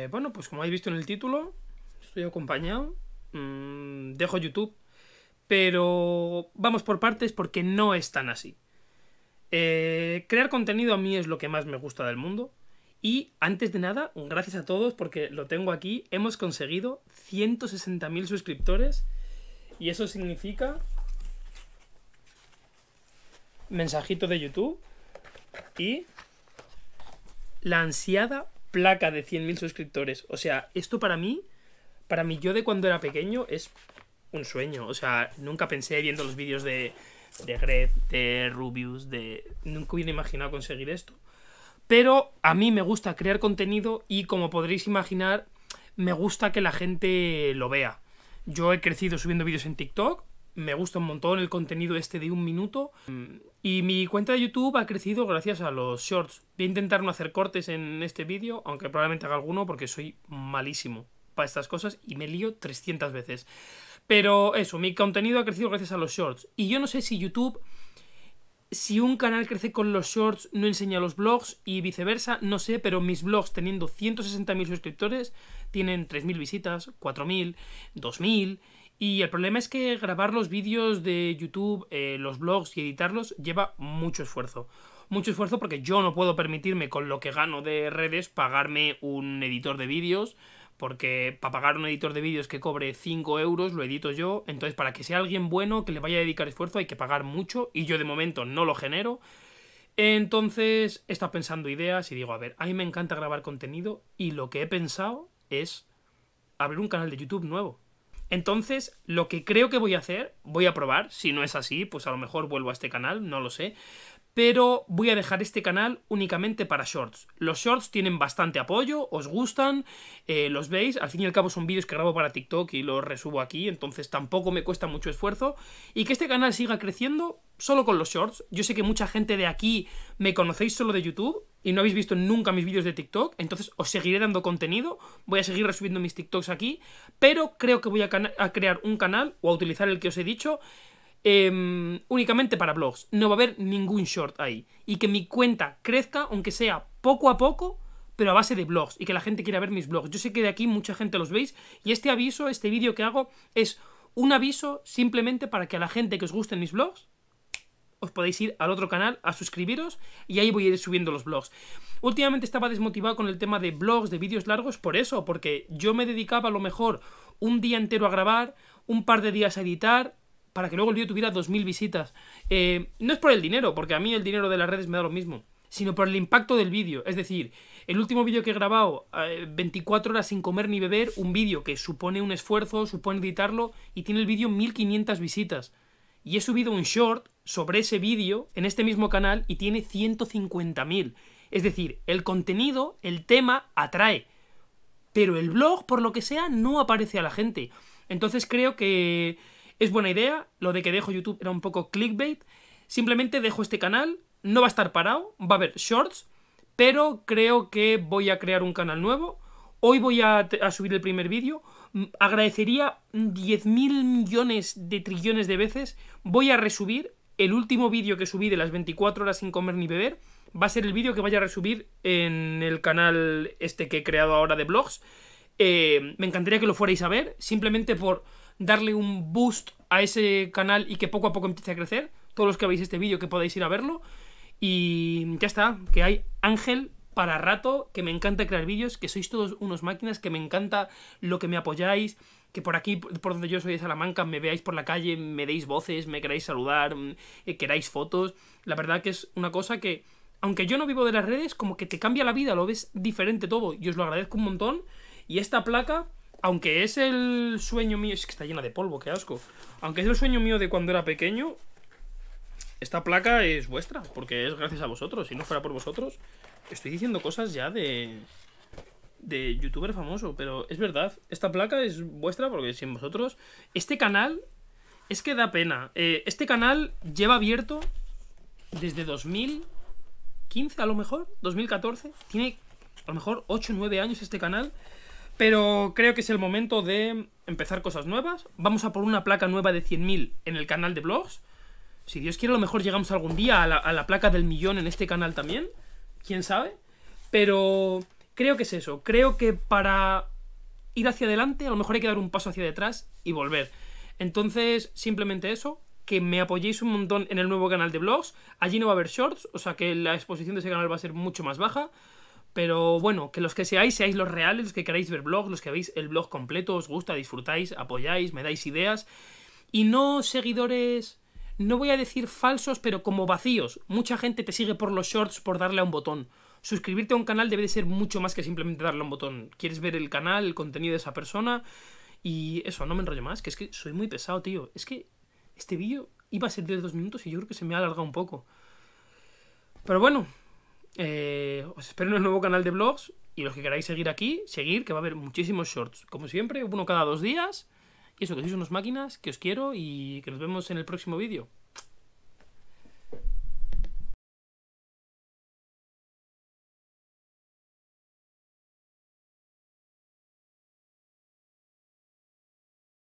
Eh, bueno, pues como habéis visto en el título, estoy acompañado. Mm, dejo YouTube. Pero vamos por partes porque no es tan así. Eh, crear contenido a mí es lo que más me gusta del mundo. Y antes de nada, gracias a todos porque lo tengo aquí, hemos conseguido 160.000 suscriptores. Y eso significa... Mensajito de YouTube. Y... La ansiada placa de 100.000 suscriptores. O sea, esto para mí, para mí yo de cuando era pequeño es un sueño. O sea, nunca pensé viendo los vídeos de, de de Rubius, de... Nunca hubiera imaginado conseguir esto. Pero a mí me gusta crear contenido y como podréis imaginar, me gusta que la gente lo vea. Yo he crecido subiendo vídeos en TikTok, me gusta un montón el contenido este de un minuto. Mm, y mi cuenta de YouTube ha crecido gracias a los shorts. Voy a intentar no hacer cortes en este vídeo, aunque probablemente haga alguno porque soy malísimo para estas cosas y me lío 300 veces. Pero eso, mi contenido ha crecido gracias a los shorts. Y yo no sé si YouTube, si un canal crece con los shorts, no enseña los blogs y viceversa, no sé, pero mis blogs teniendo 160.000 suscriptores tienen 3.000 visitas, 4.000, 2.000. Y el problema es que grabar los vídeos de YouTube, eh, los blogs y editarlos lleva mucho esfuerzo. Mucho esfuerzo porque yo no puedo permitirme con lo que gano de redes pagarme un editor de vídeos. Porque para pagar un editor de vídeos que cobre 5 euros, lo edito yo. Entonces, para que sea alguien bueno, que le vaya a dedicar esfuerzo, hay que pagar mucho. Y yo de momento no lo genero. Entonces, he estado pensando ideas y digo, a ver, a mí me encanta grabar contenido. Y lo que he pensado es abrir un canal de YouTube nuevo. Entonces, lo que creo que voy a hacer, voy a probar, si no es así, pues a lo mejor vuelvo a este canal, no lo sé, pero voy a dejar este canal únicamente para shorts. Los shorts tienen bastante apoyo, os gustan, eh, los veis, al fin y al cabo son vídeos que grabo para TikTok y los resubo aquí, entonces tampoco me cuesta mucho esfuerzo, y que este canal siga creciendo solo con los shorts. Yo sé que mucha gente de aquí me conocéis solo de YouTube, y no habéis visto nunca mis vídeos de TikTok, entonces os seguiré dando contenido, voy a seguir resubiendo mis TikToks aquí, pero creo que voy a, crear un canal o a utilizar el que os he dicho em, únicamente para blogs. No va a haber ningún short ahí. Y que mi cuenta crezca, aunque sea poco a poco, pero a base de blogs y que la gente quiera ver mis blogs. Yo sé que de aquí mucha gente los veis y este aviso, este vídeo que hago es un aviso simplemente para que a la gente que os gusten mis blogs os podéis ir al otro canal a suscribiros y ahí voy a ir subiendo los blogs. Últimamente estaba desmotivado con el tema de blogs, de vídeos largos, por eso, porque yo me dedicaba a lo mejor un día entero a grabar, un par de días a editar, para que luego el vídeo tuviera 2.000 visitas. Eh, no es por el dinero, porque a mí el dinero de las redes me da lo mismo, sino por el impacto del vídeo. Es decir, el último vídeo que he grabado, 24 eh, horas sin comer ni beber, un vídeo que supone un esfuerzo, supone editarlo, y tiene el vídeo 1.500 visitas y he subido un short sobre ese vídeo en este mismo canal y tiene 150.000. Es decir, el contenido, el tema atrae, pero el blog, por lo que sea, no aparece a la gente. Entonces creo que es buena idea, lo de que dejo YouTube era un poco clickbait. Simplemente dejo este canal, no va a estar parado, va a haber shorts, pero creo que voy a crear un canal nuevo. Hoy voy a, a subir el primer vídeo agradecería 10.000 millones de trillones de veces. Voy a resubir el último vídeo que subí de las 24 horas sin comer ni beber. Va a ser el vídeo que vaya a resubir en el canal este que he creado ahora de blogs. Eh, me encantaría que lo fuerais a ver, simplemente por darle un boost a ese canal y que poco a poco empiece a crecer. Todos los que veis este vídeo que podáis ir a verlo. Y ya está, que hay Ángel para rato, que me encanta crear vídeos, que sois todos unos máquinas, que me encanta lo que me apoyáis, que por aquí, por donde yo soy de Salamanca, me veáis por la calle, me deis voces, me queráis saludar, mm, eh, queráis fotos. La verdad que es una cosa que, aunque yo no vivo de las redes, como que te cambia la vida, lo ves diferente todo, y os lo agradezco un montón. Y esta placa, aunque es el sueño mío, es que está llena de polvo, qué asco. Aunque es el sueño mío de cuando era pequeño, esta placa es vuestra, porque es gracias a vosotros. Si no fuera por vosotros, estoy diciendo cosas ya de. de youtuber famoso, pero es verdad, esta placa es vuestra porque sin vosotros. Este canal es que da pena. Eh, este canal lleva abierto desde 2015, a lo mejor, 2014. Tiene a lo mejor 8 o 9 años este canal. Pero creo que es el momento de empezar cosas nuevas. Vamos a por una placa nueva de 100.000 en el canal de blogs. Si Dios quiere, a lo mejor llegamos algún día a la, placa del millón en este canal también. ¿Quién sabe? Pero creo que es eso. Creo que para ir hacia adelante, a lo mejor hay que dar un paso hacia detrás y volver. Entonces, simplemente eso, que me apoyéis un montón en el nuevo canal de blogs. Allí no va a haber shorts, o sea que la exposición de ese canal va a ser mucho más baja. Pero bueno, que los que seáis, seáis los reales, los que queráis ver blogs, los que veis el blog completo, os gusta, disfrutáis, apoyáis, me dais ideas. Y no seguidores no voy a decir falsos, pero como vacíos. Mucha gente te sigue por los shorts por darle a un botón. Suscribirte a un canal debe de ser mucho más que simplemente darle a un botón. Quieres ver el canal, el contenido de esa persona. Y eso, no me enrollo más, que es que soy muy pesado, tío. Es que este vídeo iba a ser de dos minutos y yo creo que se me ha alargado un poco. Pero bueno, eh, os espero en el nuevo canal de vlogs. Y los que queráis seguir aquí, seguir, que va a haber muchísimos shorts. Como siempre, uno cada dos días. Y eso, que sois unas máquinas, que os quiero y que nos vemos en el próximo vídeo.